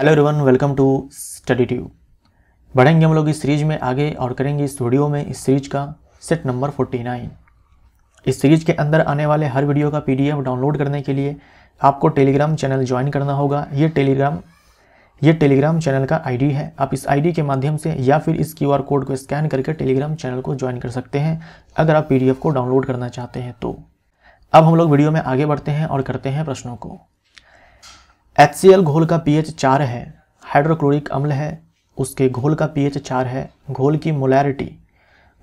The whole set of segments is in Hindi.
hello everyone welcome to study tube बढ़ेंगे हम लोग इस सीरीज में आगे और करेंगे इस वीडियो में इस सीरीज का सेट नंबर 49 इस सीरीज के अंदर आने वाले हर वीडियो का पीडीएफ डाउनलोड करने के लिए आपको टेलीग्राम चैनल ज्वाइन करना होगा ये टेलीग्राम ये टेलीग्राम चैनल का आईडी है आप इस आईडी के माध्यम से या फिर इस क्यूआर कोड को स्कैन करके टेलीग्राम चैनल को ज्वाइन कर सकते हैं अगर आप पीडीएफ को डाउनलोड करना चाहते हैं तो अब हम लोग वीडियो में आगे बढ़ते हैं और करते हैं प्रश्नों को एच घोल का पीएच चार है हाइड्रोक्लोरिक अम्ल है उसके घोल का पीएच चार है घोल की मोलैरिटी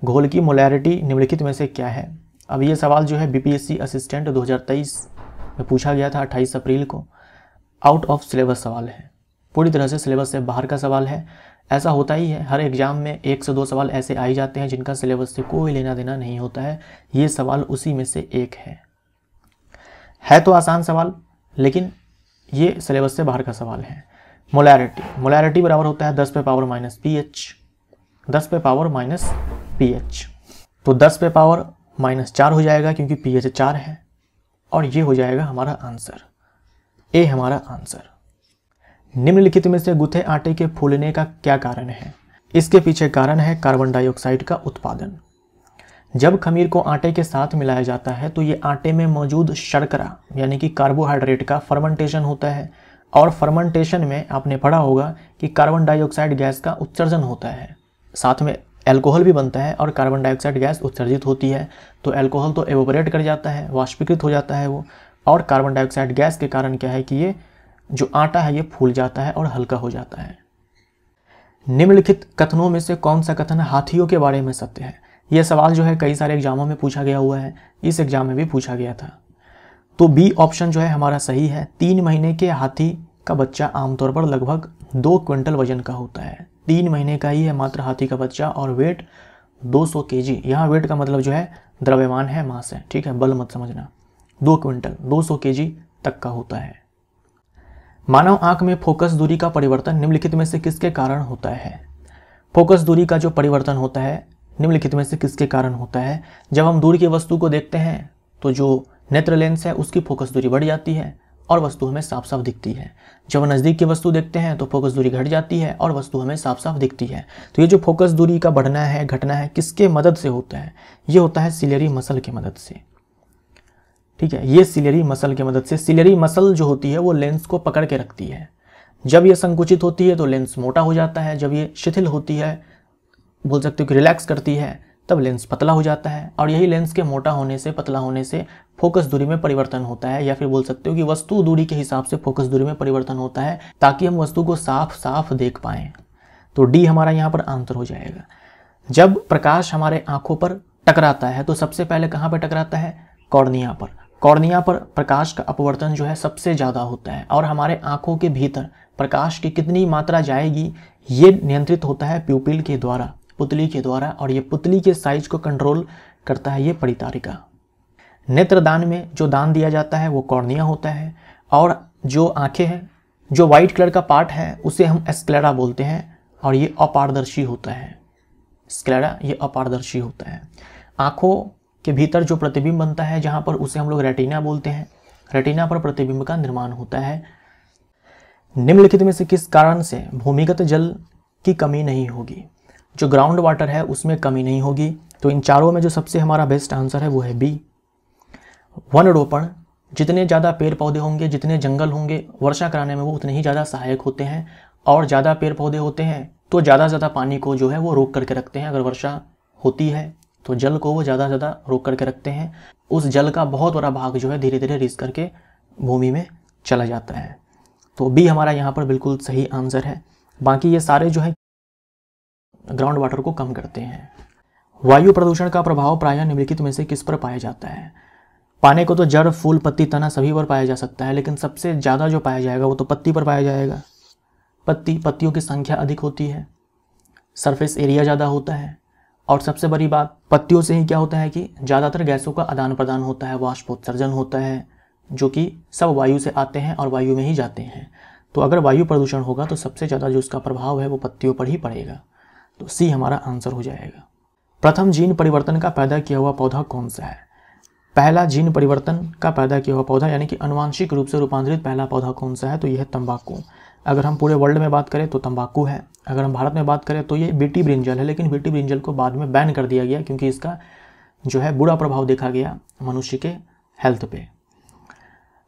घोल की मोलैरिटी निम्नलिखित में से क्या है अब ये सवाल जो है बीपीएससी असिस्टेंट 2023 में पूछा गया था 28 अप्रैल को आउट ऑफ सिलेबस सवाल है पूरी तरह से सिलेबस से बाहर का सवाल है ऐसा होता ही है हर एग्ज़ाम में एक से दो सवाल ऐसे ही जाते हैं जिनका सिलेबस से कोई लेना देना नहीं होता है ये सवाल उसी में से एक है है तो आसान सवाल लेकिन ये सिलेबस से बाहर का सवाल है मोलैरिटी मोलैरिटी बराबर होता है दस पे पावर माइनस पी एच दस पे पावर माइनस पी एच तो दस पे पावर माइनस चार हो जाएगा क्योंकि पी एच चार है और ये हो जाएगा हमारा आंसर ए हमारा आंसर निम्नलिखित में से गुथे आटे के फूलने का क्या कारण है इसके पीछे कारण है कार्बन डाइऑक्साइड का उत्पादन जब खमीर को आटे के साथ मिलाया जाता है तो ये आटे में मौजूद शर्करा यानी कि कार्बोहाइड्रेट का फर्मेंटेशन होता है और फर्मेंटेशन में आपने पढ़ा होगा कि कार्बन डाइऑक्साइड गैस का उत्सर्जन होता है साथ में एल्कोहल भी बनता है और कार्बन डाइऑक्साइड गैस उत्सर्जित होती है तो एल्कोहल तो एवोपरेट कर जाता है वाष्पीकृत हो जाता है वो और कार्बन डाइऑक्साइड गैस के कारण क्या है कि ये जो आटा है ये फूल जाता है और हल्का हो जाता है निम्नलिखित कथनों में से कौन सा कथन हाथियों के बारे में सत्य है यह सवाल जो है कई सारे एग्जामों में पूछा गया हुआ है इस एग्जाम में भी पूछा गया था तो बी ऑप्शन जो है हमारा सही है तीन महीने के हाथी का बच्चा आमतौर पर लगभग दो क्विंटल वजन का होता है तीन महीने का ही है मात्र हाथी का बच्चा और वेट 200 सौ के जी यहाँ वेट का मतलब जो है द्रव्यमान है मास है ठीक है बल मत समझना दो क्विंटल 200 सौ के जी तक का होता है मानव आंख में फोकस दूरी का परिवर्तन निम्नलिखित में से किसके कारण होता है फोकस दूरी का जो परिवर्तन होता है निम्नलिखित में से किसके कारण होता है जब हम दूर की वस्तु को देखते हैं तो जो नेत्र लेंस है उसकी फोकस दूरी बढ़ जाती है और वस्तु हमें साफ साफ दिखती है जब नज़दीक की वस्तु देखते हैं तो फोकस दूरी घट जाती है और वस्तु हमें साफ साफ दिखती है तो ये जो फोकस दूरी का बढ़ना है घटना है किसके मदद से होता है ये होता है सिलेरी मसल की मदद से ठीक है ये सिलेरी मसल की मदद से सिलेरी मसल जो होती है वो लेंस को पकड़ के रखती है जब ये संकुचित होती है तो लेंस मोटा हो जाता है जब ये शिथिल होती है बोल सकते हो कि रिलैक्स करती है तब लेंस पतला हो जाता है और यही लेंस के मोटा होने से पतला होने से फोकस दूरी में परिवर्तन होता है या फिर बोल सकते हो कि वस्तु दूरी के हिसाब से फोकस दूरी में परिवर्तन होता है ताकि हम वस्तु को साफ साफ देख पाए तो डी हमारा यहाँ पर आंसर हो जाएगा जब प्रकाश हमारे आँखों पर टकराता है तो सबसे पहले कहाँ पर टकराता है कॉर्निया पर कॉर्निया पर प्रकाश का अपवर्तन जो है सबसे ज़्यादा होता है और हमारे आँखों के भीतर प्रकाश की कितनी मात्रा जाएगी ये नियंत्रित होता है प्यूपिल के द्वारा पुतली के द्वारा और ये पुतली के साइज को कंट्रोल करता है ये परितारिका नेत्रदान में जो दान दिया जाता है वो कॉर्निया होता है और जो आंखें हैं जो व्हाइट कलर का पार्ट है उसे हम एस्क्लेरा बोलते हैं और ये अपारदर्शी होता है स्क्लेरा ये अपारदर्शी होता है आँखों के भीतर जो प्रतिबिंब बनता है जहाँ पर उसे हम लोग रेटिना बोलते हैं रेटिना पर प्रतिबिंब का निर्माण होता है निम्नलिखित में से किस कारण से भूमिगत जल की कमी नहीं होगी जो ग्राउंड वाटर है उसमें कमी नहीं होगी तो इन चारों में जो सबसे हमारा बेस्ट आंसर है वो है बी वन रोपण जितने ज़्यादा पेड़ पौधे होंगे जितने जंगल होंगे वर्षा कराने में वो उतने ही ज़्यादा सहायक होते हैं और ज़्यादा पेड़ पौधे होते हैं तो ज़्यादा से ज़्यादा पानी को जो है वो रोक करके रखते हैं अगर वर्षा होती है तो जल को वो ज़्यादा से ज़्यादा रोक करके रखते हैं उस जल का बहुत बड़ा भाग जो है धीरे धीरे रिस करके भूमि में चला जाता है तो बी हमारा यहाँ पर बिल्कुल सही आंसर है बाकी ये सारे जो है ग्राउंड वाटर को कम करते हैं वायु प्रदूषण का प्रभाव प्रायः निम्नलिखित में से किस पर पाया जाता है पाने को तो जड़ फूल पत्ती तना सभी पर पाया जा सकता है लेकिन सबसे ज़्यादा जो पाया जाएगा वो तो पत्ती पर पाया जाएगा पत्ती पत्तियों की संख्या अधिक होती है सरफेस एरिया ज़्यादा होता है और सबसे बड़ी बात पत्तियों से ही क्या होता है कि ज़्यादातर गैसों का आदान प्रदान होता है वाष्पोत्सर्जन होता है जो कि सब वायु से आते हैं और वायु में ही जाते हैं तो अगर वायु प्रदूषण होगा तो सबसे ज़्यादा जो उसका प्रभाव है वो पत्तियों पर ही पड़ेगा तो सी हमारा आंसर हो जाएगा प्रथम जीन परिवर्तन का पैदा किया हुआ पौधा कौन सा है पहला जीन परिवर्तन का पैदा किया हुआ पौधा यानी कि अनुवांशिक रूप से रूपांतरित पहला पौधा कौन सा है तो यह है तंबाकू अगर हम पूरे वर्ल्ड में बात करें तो तंबाकू है अगर हम भारत में बात करें तो ये बीटी ब्रिंजल है लेकिन बीटी ब्रिंजल को बाद में बैन कर दिया गया क्योंकि इसका जो है बुरा प्रभाव देखा गया मनुष्य के हेल्थ पे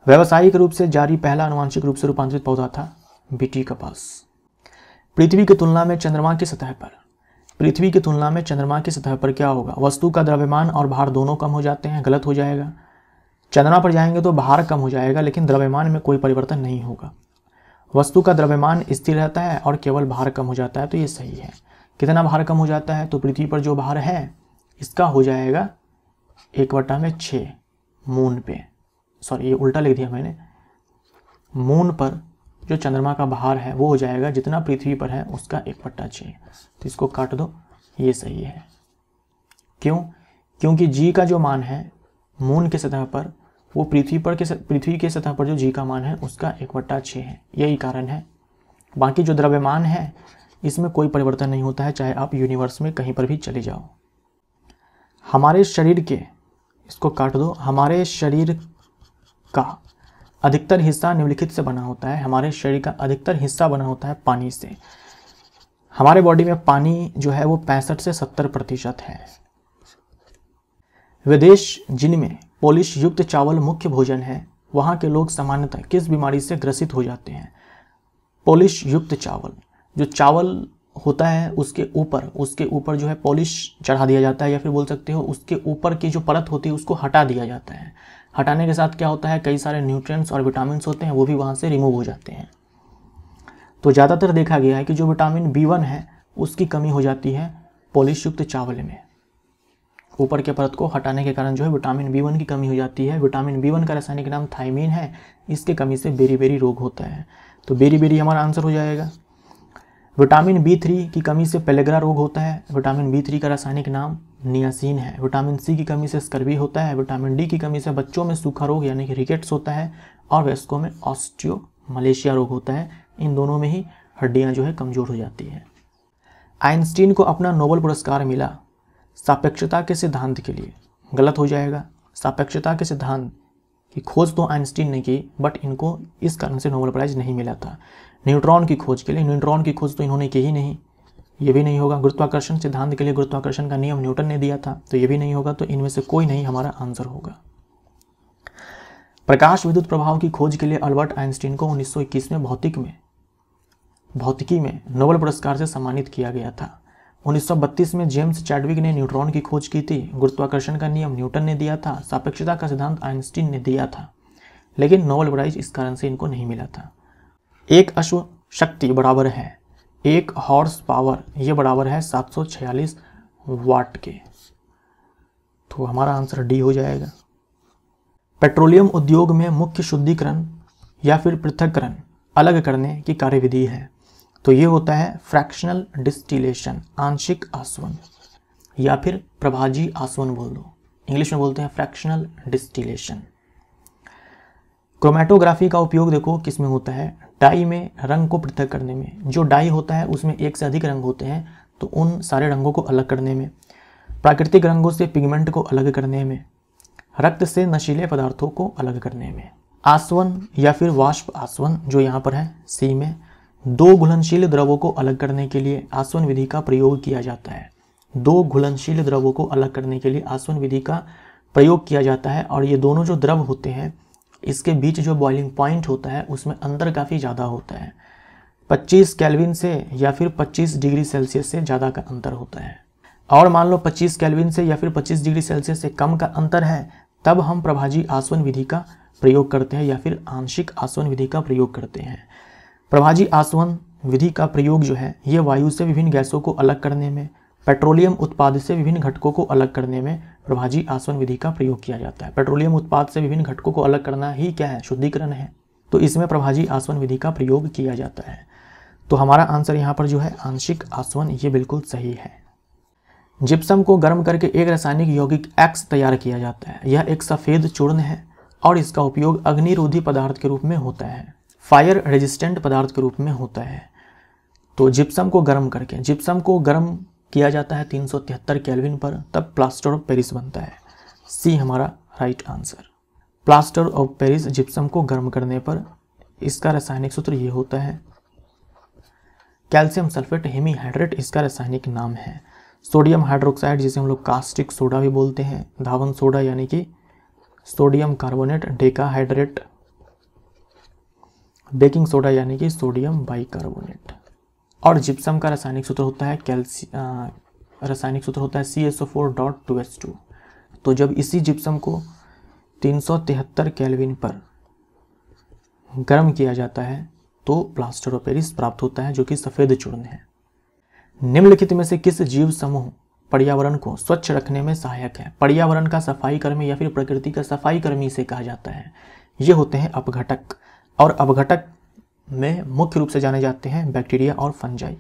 व्यावसायिक रूप से जारी पहला अनुवांशिक रूप से रूपांतरित पौधा था बीटी कपास पृथ्वी की तुलना में चंद्रमा की सतह पर पृथ्वी की तुलना में चंद्रमा की सतह पर क्या होगा वस्तु का द्रव्यमान और भार दोनों कम हो जाते हैं गलत हो जाएगा चंद्रमा पर जाएंगे तो भार कम हो जाएगा लेकिन द्रव्यमान में कोई परिवर्तन नहीं होगा वस्तु का द्रव्यमान स्थिर रहता है और केवल भार कम हो जाता है तो ये सही है कितना भार कम हो जाता है तो पृथ्वी पर जो भार है इसका हो जाएगा एक वटा में छ मून पे सॉरी ये उल्टा लिख दिया मैंने मून पर जो चंद्रमा का बाहर है वो हो जाएगा जितना पृथ्वी पर है उसका एक पट्टा छः तो इसको काट दो ये सही है क्यों क्योंकि जी का जो मान है मून के सतह पर वो पृथ्वी पर के पृथ्वी के सतह पर जो जी का मान है उसका एक पट्टा छः है यही कारण है बाकी जो द्रव्यमान है इसमें कोई परिवर्तन नहीं होता है चाहे आप यूनिवर्स में कहीं पर भी चले जाओ हमारे शरीर के इसको काट दो हमारे शरीर का अधिकतर हिस्सा निम्नलिखित से बना होता है हमारे शरीर का अधिकतर हिस्सा बना होता है पानी से हमारे बॉडी में पानी जो है वो पैंसठ से सत्तर प्रतिशत है विदेश जिनमें पोलिश युक्त चावल मुख्य भोजन है वहाँ के लोग सामान्यतः किस बीमारी से ग्रसित हो जाते हैं पोलिश युक्त चावल जो चावल होता है उसके ऊपर उसके ऊपर जो है पॉलिश चढ़ा दिया जाता है या फिर बोल सकते हो उसके ऊपर की जो परत होती है उसको हटा दिया जाता है हटाने के साथ क्या होता है कई सारे न्यूट्रिएंट्स और विटामिन होते हैं वो भी वहाँ से रिमूव हो जाते हैं तो ज़्यादातर देखा गया है कि जो विटामिन बी वन है उसकी कमी हो जाती है पॉलिशयुक्त चावल में ऊपर के परत को हटाने के कारण जो है विटामिन बी वन की कमी हो जाती है विटामिन बी वन का रासायनिक नाम थाइमीन है इसके कमी से बेरी बेरी रोग होता है तो बेरी बेरी हमारा आंसर हो जाएगा विटामिन बी थ्री की कमी से पेलेग्रा रोग होता है विटामिन बी थ्री का रासायनिक नाम नियासीन है विटामिन सी की कमी से स्कर्वी होता है विटामिन डी की कमी से बच्चों में सूखा रोग यानी कि रिकेट्स होता है और वयस्कों में ऑस्टियो मलेशिया रोग होता है इन दोनों में ही हड्डियाँ जो है कमज़ोर हो जाती हैं आइंस्टीन को अपना नोबल पुरस्कार मिला सापेक्षता के सिद्धांत के लिए गलत हो जाएगा सापेक्षता के सिद्धांत की खोज तो आइंस्टीन ने की बट इनको इस कारण से नोबल प्राइज़ नहीं मिला था न्यूट्रॉन की खोज के लिए न्यूट्रॉन की खोज तो इन्होंने की ही नहीं ये भी नहीं होगा गुरुत्वाकर्षण सिद्धांत के लिए गुरुत्वाकर्षण का नियम न्यूटन ने दिया था तो ये भी नहीं होगा तो इनमें से कोई नहीं हमारा आंसर होगा प्रकाश विद्युत प्रभाव की खोज के लिए अल्बर्ट आइंस्टीन को 1921 में भौतिक में भौतिकी में नोबल पुरस्कार से सम्मानित किया गया था 1932 में जेम्स चैडविक ने न्यूट्रॉन की खोज की थी गुरुत्वाकर्षण का नियम न्यूटन ने दिया था सापेक्षता का सिद्धांत आइंस्टीन ने दिया था लेकिन नोबल प्राइज इस कारण से इनको नहीं मिला था एक अश्व शक्ति बराबर है एक हॉर्स पावर ये बराबर है 746 वाट के तो हमारा आंसर डी हो जाएगा पेट्रोलियम उद्योग में मुख्य शुद्धिकरण या फिर पृथककरण अलग करने की कार्यविधि है तो ये होता है फ्रैक्शनल डिस्टिलेशन आंशिक आसवन या फिर प्रभाजी आसवन बोल दो इंग्लिश में बोलते हैं फ्रैक्शनल डिस्टिलेशन क्रोमेटोग्राफी का उपयोग देखो किसमें होता है डाई में रंग को पृथक करने में जो डाई होता है उसमें एक से अधिक रंग होते हैं तो उन सारे रंगों को अलग करने में प्राकृतिक रंगों से पिगमेंट को अलग करने में रक्त से नशीले पदार्थों को अलग करने में आसवन या फिर वाष्प आसवन जो यहाँ पर है सी में दो घुलनशील द्रवों को अलग करने के लिए आसवन विधि का प्रयोग किया जाता है दो घुलनशील द्रवों को अलग करने के लिए आसवन विधि का प्रयोग किया जाता है और ये दोनों जो द्रव होते हैं इसके बीच जो बॉइलिंग पॉइंट होता है उसमें अंतर काफ़ी ज़्यादा होता है 25 कैलविन से या फिर 25 डिग्री सेल्सियस से ज़्यादा का अंतर होता है और मान लो 25 कैलविन से या फिर 25 डिग्री सेल्सियस से कम का अंतर है तब हम प्रभाजी आसवन विधि का प्रयोग करते हैं या फिर आंशिक आसवन विधि का प्रयोग करते हैं प्रभाजी आसवन विधि का प्रयोग जो है ये वायु से विभिन्न गैसों को अलग करने में पेट्रोलियम उत्पाद से विभिन्न घटकों को अलग करने में प्रभाजी आसवन विधि का प्रयोग किया जाता है पेट्रोलियम उत्पाद से विभिन्न घटकों को अलग करना ही क्या है शुद्धिकरण है तो इसमें प्रभाजी आसवन विधि का प्रयोग किया जाता है तो हमारा आंसर यहाँ पर जो है आंशिक आसवन ये बिल्कुल सही है जिप्सम को गर्म करके एक रासायनिक यौगिक एक्स तैयार किया जाता है यह एक सफ़ेद चूर्ण है और इसका उपयोग अग्निरोधी पदार्थ के रूप में होता है फायर रेजिस्टेंट पदार्थ के रूप में होता है तो जिप्सम को गर्म करके जिप्सम को गर्म किया जाता है तीन सौ तिहत्तर केल्विन पर तब प्लास्टर ऑफ पेरिस बनता है सी हमारा right answer plaster of Paris gypsum को गर्म करने पर इसका रासायनिक सूत्र ये होता है कैल्शियम सल्फेट हेमीहाइड्रेट इसका रासायनिक नाम है सोडियम हाइड्रोक्साइड जिसे हम लोग कास्टिक सोडा भी बोलते हैं धावन सोडा यानी कि sodium carbonate decahydrate baking soda यानी कि सोडियम बाइकार्बोनेट और जिप्सम का रासायनिक सूत्र होता है कैल्सी रासायनिक सूत्र होता है C S O four dot two S two तो जब इसी जिप्सम को तीन सौ तिहत्तर कैलविन पर गर्म किया जाता है तो प्लास्टर ऑफ पेरिस प्राप्त होता है जो कि सफ़ेद चूर्ण है निम्नलिखित में से किस जीव समूह पर्यावरण को स्वच्छ रखने में सहायक है पर्यावरण का सफाई कर्मी या फिर प्रकृति का सफाई कर्मी इसे कहा जाता है ये होते हैं अपघटक और अपघटक में मुख्य रूप से जाने जाते हैं बैक्टीरिया और फंजाई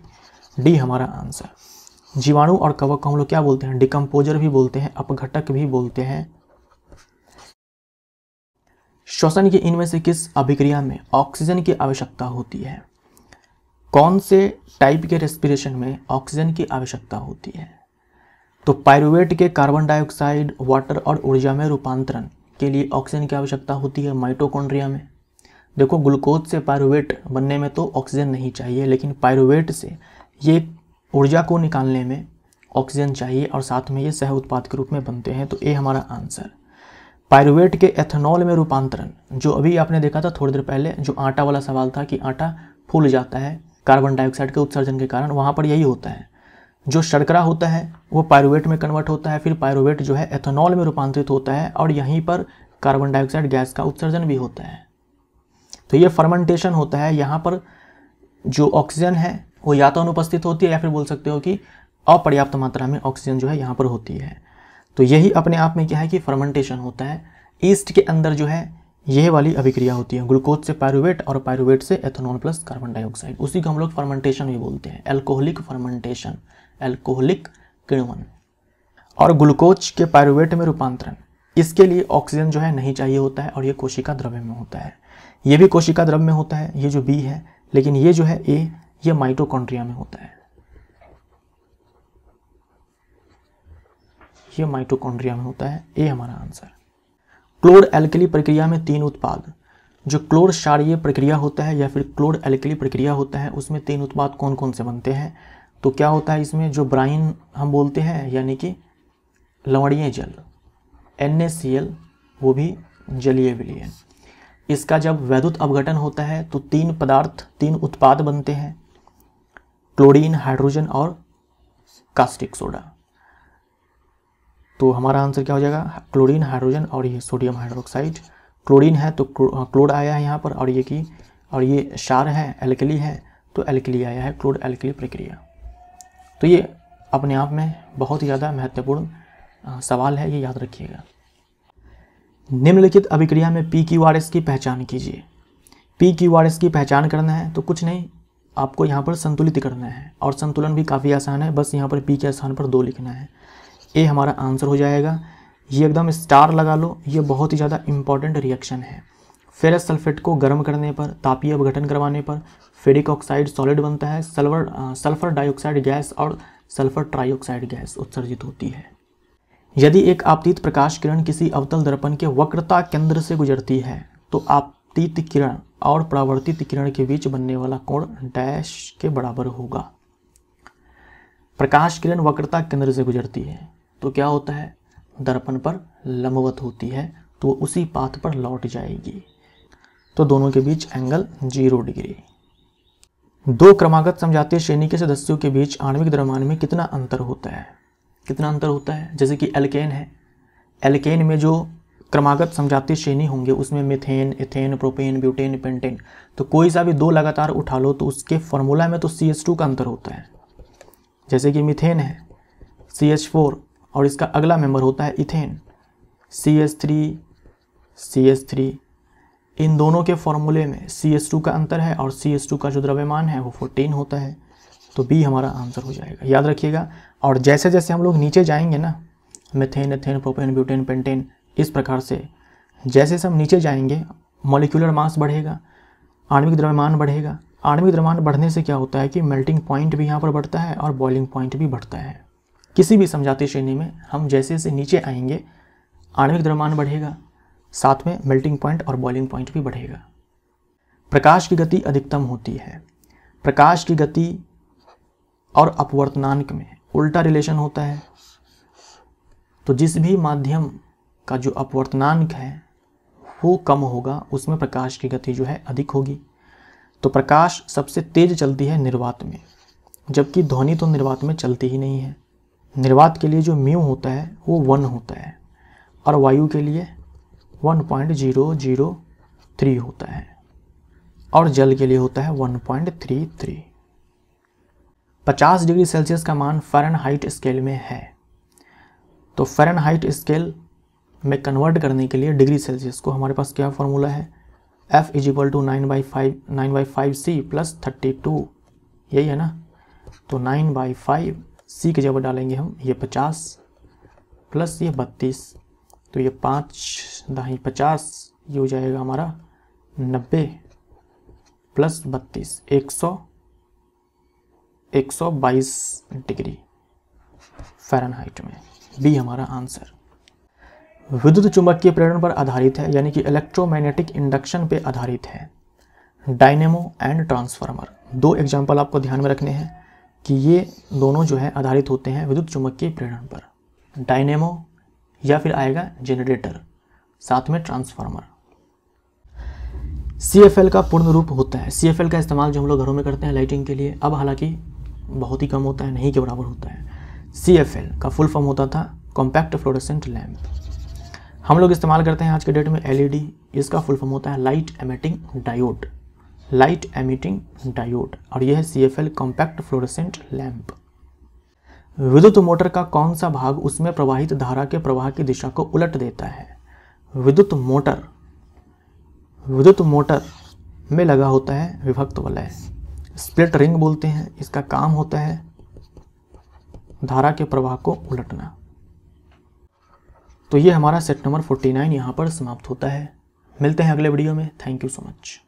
डी हमारा आंसर जीवाणु और कवक को हम लोग क्या बोलते हैं डिकम्पोजर भी बोलते हैं अपघटक भी बोलते हैं श्वसन की इनमें से किस अभिक्रिया में ऑक्सीजन की आवश्यकता होती है कौन से टाइप के रेस्पिरेशन में ऑक्सीजन की आवश्यकता होती है तो पायरुवेट के कार्बन डाइऑक्साइड वाटर और ऊर्जा में रूपांतरण के लिए ऑक्सीजन की आवश्यकता होती है माइटोकॉन्ड्रिया में देखो ग्लूकोज से पायरोवेट बनने में तो ऑक्सीजन नहीं चाहिए लेकिन पायरुवेट से ये ऊर्जा को निकालने में ऑक्सीजन चाहिए और साथ में ये सह उत्पाद के रूप में बनते हैं तो ये हमारा आंसर पायरुवेट के एथेनॉल में रूपांतरण जो अभी आपने देखा था थोड़ी देर पहले जो आटा वाला सवाल था कि आटा फूल जाता है कार्बन डाइऑक्साइड के उत्सर्जन के कारण वहाँ पर यही होता है जो शर्करा होता है वो पायरुवेट में कन्वर्ट होता है फिर पायरोवेट जो है एथेनॉल में रूपांतरित होता है और यहीं पर कार्बन डाइऑक्साइड गैस का उत्सर्जन भी होता है तो ये फर्मेंटेशन होता है यहाँ पर जो ऑक्सीजन है वो या तो अनुपस्थित होती है या फिर बोल सकते हो कि अपर्याप्त मात्रा में ऑक्सीजन जो है यहाँ पर होती है तो यही अपने आप में क्या है कि फर्मेंटेशन होता है ईस्ट के अंदर जो है यह वाली अभिक्रिया होती है ग्लूकोज से पायरुवेट और पायरुवेट से एथेनॉल प्लस कार्बन डाइऑक्साइड उसी को हम लोग फर्मेंटेशन भी बोलते हैं एल्कोहलिक फर्मेंटेशन एल्कोहलिक किण्वन और ग्लूकोज के पायरुवेट में रूपांतरण इसके लिए ऑक्सीजन जो है नहीं चाहिए होता है और ये कोशिका द्रव्य में होता है ये भी कोशिका द्रव में होता है ये जो बी है लेकिन ये जो है ए ये माइटोकॉन्ड्रिया में होता है ये माइटोकॉन्ड्रिया में होता है ए हमारा आंसर क्लोर एल्कली प्रक्रिया में तीन उत्पाद जो क्लोर क्षारिय प्रक्रिया होता है या फिर क्लोर एल्कली प्रक्रिया होता है उसमें तीन उत्पाद कौन कौन से बनते हैं तो क्या होता है इसमें जो ब्राइन हम बोलते हैं यानी कि लवणीय जल एन वो भी जलीय विलियन इसका जब वैद्युत अवघटन होता है तो तीन पदार्थ तीन उत्पाद बनते हैं क्लोरीन हाइड्रोजन और कास्टिक सोडा तो हमारा आंसर क्या हो जाएगा क्लोरीन हाइड्रोजन और ये सोडियम हाइड्रोक्साइड क्लोरीन है तो क्लोड आया है यहाँ पर और ये की और ये शार है एल्कली है तो एल्कली आया है क्लोड एल्कली प्रक्रिया तो ये अपने आप में बहुत ही ज़्यादा महत्वपूर्ण सवाल है ये याद रखिएगा निम्नलिखित अभिक्रिया में पी क्यू आर एस की पहचान कीजिए पी क्यू आर एस की पहचान करना है तो कुछ नहीं आपको यहाँ पर संतुलित करना है और संतुलन भी काफ़ी आसान है बस यहाँ पर पी के स्थान पर दो लिखना है ए हमारा आंसर हो जाएगा ये एकदम स्टार लगा लो ये बहुत ही ज़्यादा इम्पॉर्टेंट रिएक्शन है फेरस सल्फेट को गर्म करने पर तापीय अपघटन करवाने पर फेरिक ऑक्साइड सॉलिड बनता है सल्फर सल्फर डाइऑक्साइड गैस और सल्फर ट्राईऑक्साइड गैस उत्सर्जित होती है यदि एक आपतित प्रकाश किरण किसी अवतल दर्पण के वक्रता केंद्र से गुजरती है तो आपतित किरण और प्रावर्तित किरण के बीच बनने वाला कोण डैश के बराबर होगा प्रकाश किरण वक्रता केंद्र से गुजरती है तो क्या होता है दर्पण पर लंबवत होती है तो वो उसी पाथ पर लौट जाएगी तो दोनों के बीच एंगल जीरो डिग्री दो क्रमागत समझाते श्रेणी के सदस्यों के बीच आणविक द्रव्यमान में कितना अंतर होता है कितना अंतर होता है जैसे कि एल्केन है एल्केन में जो क्रमागत समझाती श्रेणी होंगे उसमें methane ethane propane butane pentane तो कोई सा भी दो लगातार उठा लो तो उसके फॉर्मूला में तो सी एच टू का अंतर होता है जैसे कि मिथेन है सी एच फोर और इसका अगला मेंबर होता है ethane C H three C H three इन दोनों के फॉर्मूले में सी एच टू का अंतर है और सी एच टू का जो द्रव्यमान है वो फोर्टीन होता है तो बी हमारा आंसर हो जाएगा याद रखिएगा और जैसे जैसे हम लोग नीचे जाएंगे ना methane ethane propane butane pentane इस प्रकार से जैसे जैसे हम नीचे जाएंगे मोलिकुलर मास बढ़ेगा आणविक द्रव्यमान बढ़ेगा आणविक द्रव्यमान बढ़ने से क्या होता है कि मेल्टिंग पॉइंट भी यहाँ पर बढ़ता है और बॉइलिंग पॉइंट भी बढ़ता है किसी भी समझाती श्रेणी में हम जैसे जैसे नीचे आएंगे आणविक द्रव्यमान बढ़ेगा साथ में मेल्टिंग पॉइंट और बॉइलिंग पॉइंट भी बढ़ेगा प्रकाश की गति अधिकतम होती है प्रकाश की गति और अपवर्तनांक में उल्टा रिलेशन होता है तो जिस भी माध्यम का जो अपवर्तनांक है वो कम होगा उसमें प्रकाश की गति जो है अधिक होगी तो प्रकाश सबसे तेज चलती है निर्वात में जबकि ध्वनि तो निर्वात में चलती ही नहीं है निर्वात के लिए जो म्यू होता है वो वन होता है और वायु के लिए one point zero zero three होता है और जल के लिए होता है one point three three 50 degree Celsius का मान फ़रन हाइट स्केल में है तो फ़रन हाइट स्केल में कन्वर्ट करने के लिए डिग्री सेल्सियस को हमारे पास क्या फॉर्मूला है F is equal to nine by five nine by five C plus thirty two यही है ना तो नाइन बाई फाइव सी की जगह डालेंगे हम ये पचास प्लस ये बत्तीस तो ये पाँच दाही पचास ये हो जाएगा हमारा नब्बे प्लस बत्तीस एक सौ 122 डिग्री फ़ारेनहाइट में बी हमारा आंसर विद्युत चुंबकीय प्रेरण पर आधारित है यानी कि इलेक्ट्रोमैग्नेटिक इंडक्शन पे आधारित है डायनेमो एंड ट्रांसफार्मर दो एग्जाम्पल आपको ध्यान में रखने हैं कि ये दोनों जो है आधारित होते हैं विद्युत चुंबकीय प्रेरण पर डायनेमो या फिर आएगा जनरेटर साथ में ट्रांसफार्मर सी एफ एल का पूर्ण रूप होता है सी एफ एल का इस्तेमाल जो हम लोग घरों में करते हैं लाइटिंग के लिए अब हालांकि बहुत ही कम होता है नहीं के बराबर होता है सी एफ एल का फुल फॉर्म होता था कॉम्पैक्ट फ्लोरोसेंट लैम्प हम लोग इस्तेमाल करते हैं आज के डेट में एल ई डी इसका फुल फॉर्म होता है light emitting diode light emitting diode और यह है C F L compact fluorescent lamp विद्युत मोटर का कौन सा भाग उसमें प्रवाहित धारा के प्रवाह की दिशा को उलट देता है विद्युत मोटर विद्युत मोटर में लगा होता है विभक्त वलय स्प्लिट रिंग बोलते हैं इसका काम होता है धारा के प्रवाह को उलटना तो ये हमारा सेट नंबर 49 यहाँ पर समाप्त होता है मिलते हैं अगले वीडियो में थैंक यू सो मच